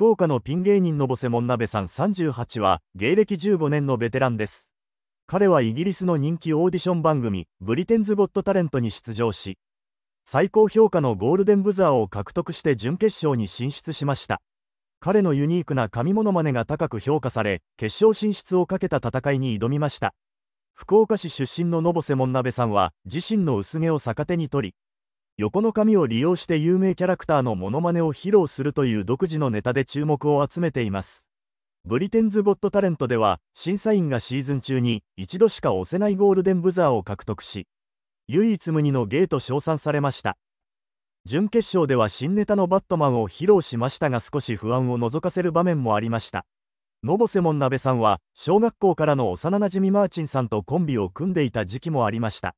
福岡のピン芸人のボセモン鍋さん38は、芸歴15年のベテランです。彼はイギリスの人気オーディション番組、ブリテンズ・ゴット・タレントに出場し、最高評価のゴールデンブザーを獲得して準決勝に進出しました。彼のユニークな神モノマネが高く評価され、決勝進出をかけた戦いに挑みました。福岡市出身ののぼせもんなべさんは、自身の薄毛を逆手に取り、横の髪を利用して有名キャラクターのモノマネを披露するという独自のネタで注目を集めています。ブリテンズ・ゴット・タレントでは審査員がシーズン中に一度しか押せないゴールデンブザーを獲得し唯一無二の芸と称賛されました準決勝では新ネタのバットマンを披露しましたが少し不安を覗かせる場面もありましたのぼせもんなべさんは小学校からの幼なじみマーチンさんとコンビを組んでいた時期もありました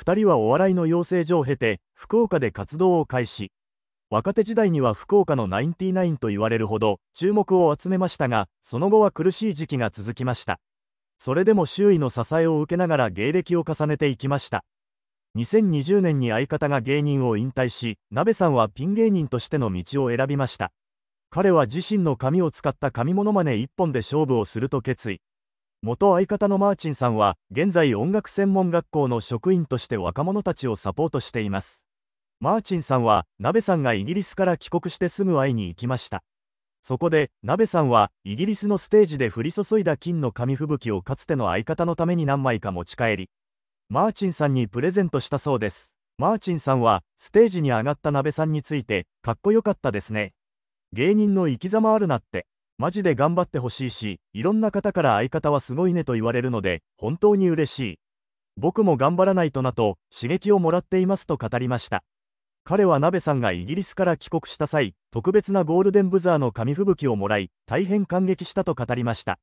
2人はお笑いの養成所を経て福岡で活動を開始若手時代には福岡のナインティナインと言われるほど注目を集めましたがその後は苦しい時期が続きましたそれでも周囲の支えを受けながら芸歴を重ねていきました2020年に相方が芸人を引退し鍋さんはピン芸人としての道を選びました彼は自身の髪を使った髪モノマネ1本で勝負をすると決意元相方のマーチンさんは現在音楽専門学校の職員として若者たちをサポートしていますマーチンさんは鍋さんがイギリスから帰国してすぐ会いに行きましたそこで鍋さんはイギリスのステージで降り注いだ金の紙吹雪をかつての相方のために何枚か持ち帰りマーチンさんにプレゼントしたそうですマーチンさんはステージに上がった鍋さんについてかっこよかったですね芸人の生き様あるなってマジで頑張ってほしいし、いろんな方から相方はすごいねと言われるので、本当に嬉しい。僕も頑張らないとなと、刺激をもらっていますと語りました。彼は鍋さんがイギリスから帰国した際、特別なゴールデンブザーの紙吹雪をもらい、大変感激したと語りました。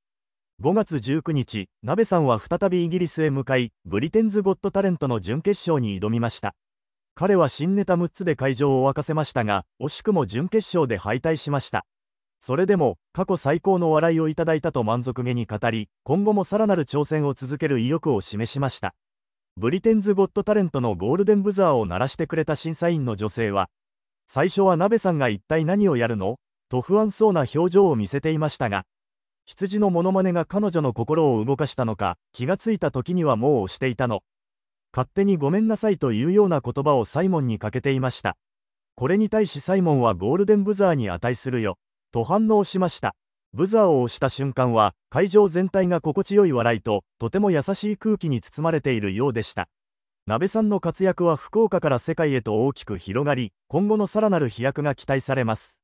5月19日、鍋さんは再びイギリスへ向かい、ブリテンズ・ゴット・タレントの準決勝に挑みました。彼は新ネタ6つで会場を沸かせましたが、惜しくも準決勝で敗退しました。それでも、過去最高の笑いをいただいたと満足げに語り、今後もさらなる挑戦を続ける意欲を示しました。ブリテンズ・ゴット・タレントのゴールデンブザーを鳴らしてくれた審査員の女性は、最初は鍋さんが一体何をやるのと不安そうな表情を見せていましたが、羊のモノマネが彼女の心を動かしたのか、気がついた時にはもう押していたの。勝手にごめんなさいというような言葉をサイモンにかけていました。これに対しサイモンはゴールデンブザーに値するよ。と反応しました。ブザーを押した瞬間は、会場全体が心地よい笑いと、とても優しい空気に包まれているようでした。鍋さんの活躍は福岡から世界へと大きく広がり、今後のさらなる飛躍が期待されます。